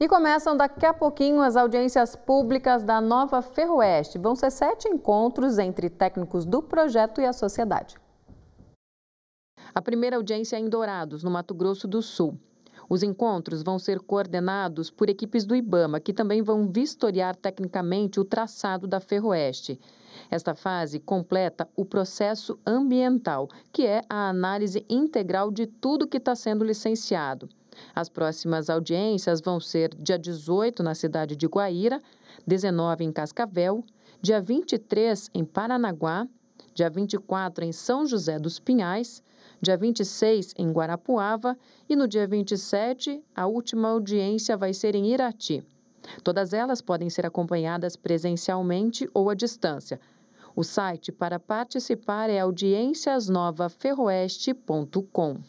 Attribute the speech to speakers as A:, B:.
A: E começam daqui a pouquinho as audiências públicas da Nova Ferroeste. Vão ser sete encontros entre técnicos do projeto e a sociedade.
B: A primeira audiência é em Dourados, no Mato Grosso do Sul. Os encontros vão ser coordenados por equipes do IBAMA, que também vão vistoriar tecnicamente o traçado da Ferroeste. Esta fase completa o processo ambiental, que é a análise integral de tudo que está sendo licenciado. As próximas audiências vão ser dia 18 na cidade de Guaíra, 19 em Cascavel, dia 23 em Paranaguá, dia 24 em São José dos Pinhais, dia 26 em Guarapuava e no dia 27 a última audiência vai ser em Irati. Todas elas podem ser acompanhadas presencialmente ou à distância. O site para participar é audiênciasnovaferroeste.com.